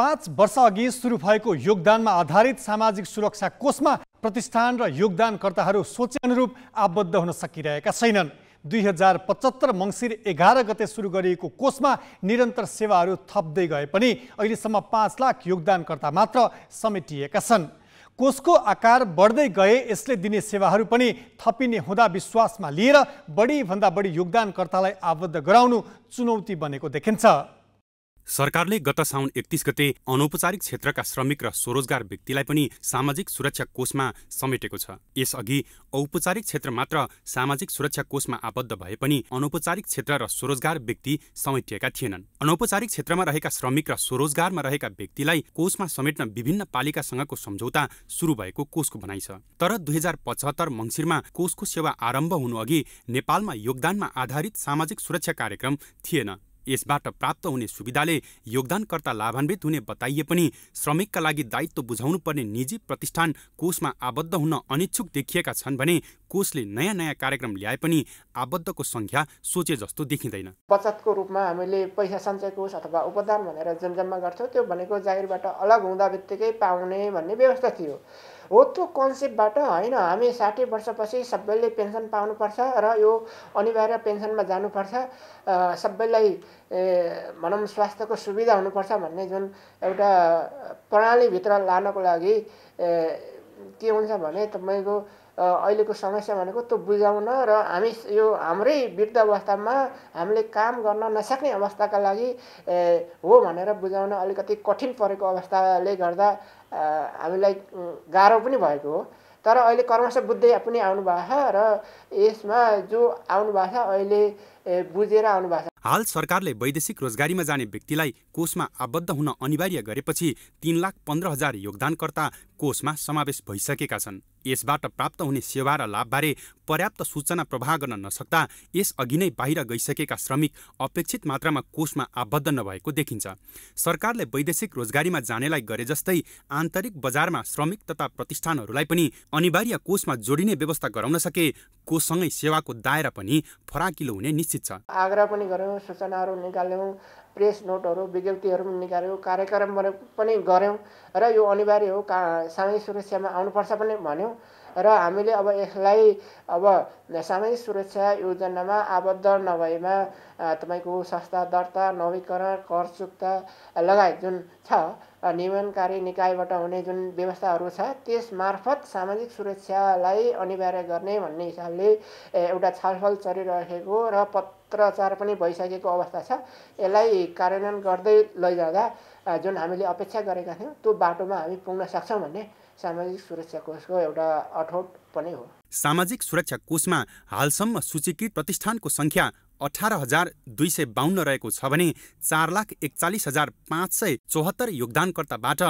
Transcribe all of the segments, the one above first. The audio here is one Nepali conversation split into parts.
पाँच वर्षअघि सुरु भएको योगदानमा आधारित सामाजिक सुरक्षा कोषमा प्रतिष्ठान र योगदानकर्ताहरू सोचेअनुरूप आबद्ध हुन सकिरहेका छैनन् दुई हजार पचहत्तर मङ्सिर एघार गते सुरु गरिएको कोषमा निरन्तर सेवाहरू थप्दै गए पनि अहिलेसम्म पाँच लाख योगदानकर्ता मात्र समेटिएका छन् कोषको आकार बढ्दै गए यसले दिने सेवाहरू पनि थपिने हुँदा विश्वासमा लिएर बढीभन्दा बढी योगदानकर्तालाई आबद्ध गराउनु चुनौती बनेको देखिन्छ सरकारले गत साउन एकतिस गते अनौपचारिक क्षेत्रका श्रमिक र स्वरोजगार व्यक्तिलाई पनि सामाजिक सुरक्षा कोषमा समेटेको छ यसअघि औपचारिक क्षेत्र मात्र सामाजिक सुरक्षा कोषमा आबद्ध भए पनि अनौपचारिक क्षेत्र र स्वरोजगार व्यक्ति समेटिएका थिएनन् अनौपचारिक क्षेत्रमा रहेका श्रमिक र स्वरोजगारमा रहेका व्यक्तिलाई कोषमा समेट्न विभिन्न पालिकासँगको सम्झौता सुरु भएको कोषको भनाइ छ तर दुई हजार पचहत्तर मङ्सिरमा कोषको सेवा आरम्भ हुनुअघि नेपालमा योगदानमा आधारित सामाजिक सुरक्षा कार्यक्रम थिएन यसबाट प्राप्त हुने सुविधाले योगदानकर्ता लाभान्वित हुने बताइए पनि श्रमिकका लागि दायित्व बुझाउनुपर्ने निजी प्रतिष्ठान कोषमा आबद्ध हुन अनिच्छुक देखिएका छन् भने कोषले नयाँ नयाँ कार्यक्रम ल्याए पनि आबद्धको सङ्ख्या सोचे जस्तो देखिँदैन बचतको रूपमा हामीले पैसा सञ्चय कोष अथवा उपदान भनेर जुन जम्मा गर्छौँ त्यो भनेको जाहिरबाट अलग हुँदा बित्तिकै पाउने भन्ने व्यवस्था थियो हो त्यो कन्सेप्टबाट होइन हामी साठी वर्षपछि सबैले पेन्सन पाउनुपर्छ र यो अनिवार्य पेन्सनमा जानुपर्छ सबैलाई भनौँ स्वास्थ्यको सुविधा हुनुपर्छ भन्ने जुन एउटा प्रणालीभित्र लानको लागि के हुन्छ भने तपाईँको अहिलेको समस्या भनेको त्यो बुझाउन र हामी यो हाम्रै वृद्ध अवस्थामा हामीले काम गर्न नसक्ने अवस्थाका लागि हो भनेर बुझाउन अलिकति कठिन परेको अवस्थाले गर्दा हामीलाई गाह्रो पनि भएको हो तर अहिले कर्मश बुद्धि पनि आउनुभएको छ र यसमा जो आउनुभएको छ अहिले बुझेर आउनुभएको छ हाल सरकारले वैदेशिक रोजगारीमा जाने व्यक्तिलाई कोषमा आबद्ध हुन अनिवार्य गरेपछि तिन लाख पन्ध्र हजार योगदानकर्ता कोषमा समावेश भइसकेका छन् यसबाट प्राप्त हुने सेवा र लाभबारे पर्याप्त सूचना प्रवाह गर्न नसक्दा यसअघि नै बाहिर गइसकेका श्रमिक अपेक्षित मात्रामा कोषमा आबद्ध नभएको देखिन्छ सरकारले वैदेशिक रोजगारीमा जानेलाई गरे जस्तै आन्तरिक बजारमा श्रमिक तथा प्रतिष्ठानहरूलाई पनि अनिवार्य कोषमा जोडिने व्यवस्था गराउन सके कोषसँगै सेवाको दायरा पनि फराकिलो हुने निश्चित छ आग्रह पनि गऱ्यौँ सूचनाहरू निकाल्यौँ प्रेस नोटहरू विज्ञप्तिहरू पनि निकाल्यौँ कार्यक्रम पनि गऱ्यौँ र यो अनिवार्य हो का सामाजिक सुरक्षामा आउनुपर्छ पनि भन्यौँ र हामीले अब यसलाई अब सामाजिक सुरक्षा योजनामा आबद्ध नभएमा तपाईँको संस्था दर्ता नवीकरण कर चुक्ता लगायत जुन छ नियमनकारी निकायबाट हुने जुन व्यवस्थाहरू छ त्यस मार्फत सामाजिक सुरक्षालाई अनिवार्य गर्ने भन्ने हिसाबले एउटा छलफल चलिरहेको र पत् पत्राचार पनि भइसकेको अवस्था छ यसलाई कार्यान्वयन गर्दै लैजाँदा जुन हामीले अपेक्षा गरेका थियौँ त्यो बाटोमा हामी पुग्न सक्छौँ भन्ने सामाजिक सुरक्षा कोषको एउटा अठोट पनि हो सामाजिक सुरक्षा कोषमा हालसम्म सूचीकृत प्रतिष्ठानको सङ्ख्या अठार हजार दुई सय बाहन्न रहेको छ भने चार लाख एकचालिस हजार पाँच सय चौहत्तर योगदानकर्ताबाट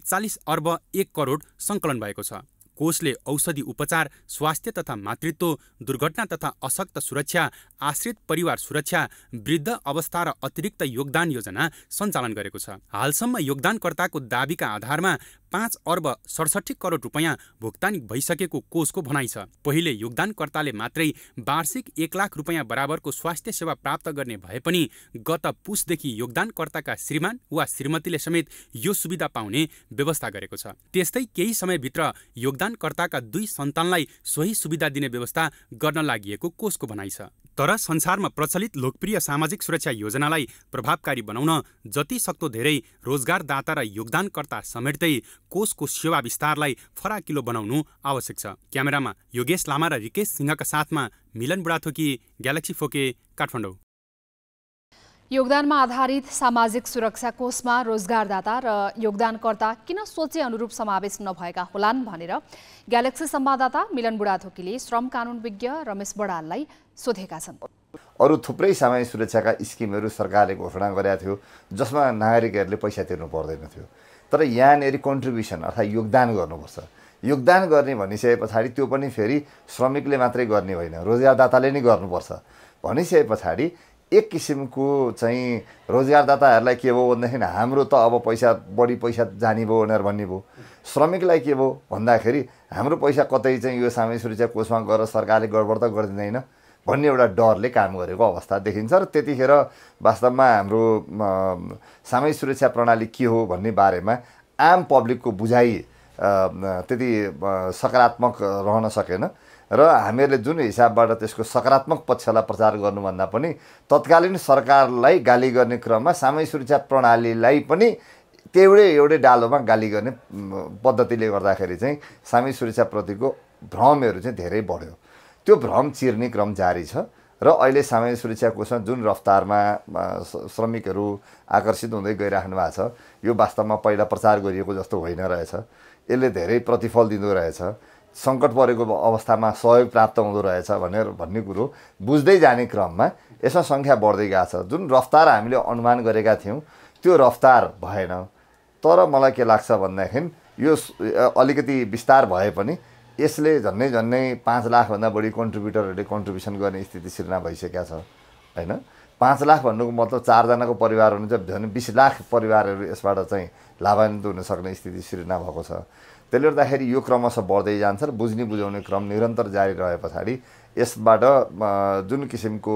एकचालिस अर्ब एक करोड सङ्कलन भएको छ कोषले औषधि उपचार स्वास्थ्य तथा मातृत्व दुर्घटना तथा अशक्त सुरक्षा आश्रित परिवार सुरक्षा वृद्ध अवस्था र अतिरिक्त योगदान योजना सञ्चालन गरेको छ हालसम्म योगदानकर्ताको दावीका आधारमा पाँच अर्ब सडसठी करोड रुपियाँ भुक्तानी भइसकेको कोषको भनाइ छ पहिले योगदानकर्ताले मात्रै वार्षिक एक लाख रुपियाँ बराबरको स्वास्थ्य सेवा प्राप्त गर्ने भए पनि गत पुसदेखि योगदानकर्ताका श्रीमान वा श्रीमतीले समेत यो सुविधा पाउने व्यवस्था गरेको छ त्यस्तै केही समयभित्र योगदान सन्तानकर्ताका दुई सन्तानलाई सोही सुविधा दिने व्यवस्था गर्न लागि कोषको भनाइ छ तर संसारमा प्रचलित लोकप्रिय सामाजिक सुरक्षा योजनालाई प्रभावकारी बनाउन जति सक्दो धेरै रोजगारदाता र योगदानकर्ता समेट्दै कोषको सेवा विस्तारलाई फराकिलो बनाउनु आवश्यक छ क्यामेरामा योगेश लामा र रिकेश सिंहका साथमा मिलन बुढाथोकी ग्यालेक्सी फोके काठमाडौँ योगदानमा आधारित सामाजिक सुरक्षा कोषमा रोजगारदाता र योगदानकर्ता किन सोचे अनुरूप समावेश नभएका होलान् भनेर ग्यालेक्सी संवाददाता मिलन बुढाथोकीले श्रम कानुन विज्ञ रमेश बडाललाई सोधेका छन् अरू थुप्रै सामाजिक सुरक्षाका स्किमहरू सरकारले घोषणा गरेका थियो जसमा नागरिकहरूले पैसा तिर्नु पर्दैन थियो तर यहाँनिर कन्ट्रिब्युसन अर्थात् योगदान गर्नुपर्छ योगदान गर्ने भनिसके पछाडि त्यो पनि फेरि श्रमिकले मात्रै गर्ने होइन रोजगारदाताले नै गर्नुपर्छ भनिसके पछाडि एक किसिमको चाहिँ रोजगारदाताहरूलाई के भयो भन्दाखेरि हाम्रो त अब पैसा बढी पैसा जाने भयो भनेर भन्ने भयो श्रमिकलाई के भयो भन्दाखेरि हाम्रो पैसा कतै चाहिँ यो सामाजिक सुरक्षा कोषमा गएर सरकारले गडबड त गरिदिँदैन भन्ने एउटा डरले काम गरेको अवस्था देखिन्छ र त्यतिखेर वास्तवमा हाम्रो सामाजिक सुरक्षा प्रणाली के हो भन्ने बारेमा आम पब्लिकको बुझाइ त्यति सकारात्मक रहन सकेन र हामीहरूले जुन हिसाबबाट त्यसको सकारात्मक पक्षलाई प्रचार गर्नुभन्दा पनि तत्कालीन सरकारलाई गाली गर्ने क्रममा सामूहिक सुरक्षा प्रणालीलाई पनि एउटै एउटै डालोमा गाली गर्ने पद्धतिले गर्दाखेरि चाहिँ सामूहिक सुरक्षाप्रतिको भ्रमहरू चाहिँ धेरै बढ्यो त्यो भ्रम चिर्ने क्रम जारी छ र अहिले सामाजिक सुरक्षा कोषमा जुन रफ्तारमा श्रमिकहरू आकर्षित हुँदै गइराख्नु भएको छ यो वास्तवमा पहिला प्रचार गरिएको जस्तो होइन रहेछ यसले धेरै प्रतिफल दिँदो रहेछ सङ्कट परेको अवस्थामा सहयोग प्राप्त हुँदो रहेछ भनेर भन्ने कुरो बुझ्दै जाने क्रममा यसमा सङ्ख्या बढ्दै गएको छ जुन रफ्तार हामीले अनुमान गरेका थियौँ त्यो रफ्तार भएन तर मलाई के लाग्छ भन्दाखेरि यो अलिकति विस्तार भए पनि यसले झन्नै झन्नै पाँच लाखभन्दा बढी कन्ट्रिब्युटरहरूले कन्ट्रिब्युसन गर्ने स्थिति सिर्जना भइसकेका छ होइन पाँच लाख भन्नुको मतलब चारजनाको परिवार हुनुहुन्छ झन् बिस लाख परिवारहरू यसबाट चाहिँ लाभान्वित हुन सक्ने स्थिति सृजना भएको छ त्यसले गर्दाखेरि यो क्रमशः बढ्दै जान्छ र बुझ्ने बुझाउने क्रम निरन्तर जारी रहे पछाडि यसबाट जुन किसिमको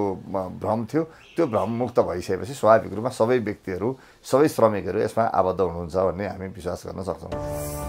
भ्रम थियो त्यो भ्रम मुक्त भइसकेपछि स्वाभाविक रूपमा सबै व्यक्तिहरू सबै श्रमिकहरू यसमा आबद्ध हुनुहुन्छ भन्ने हामी विश्वास गर्न सक्छौँ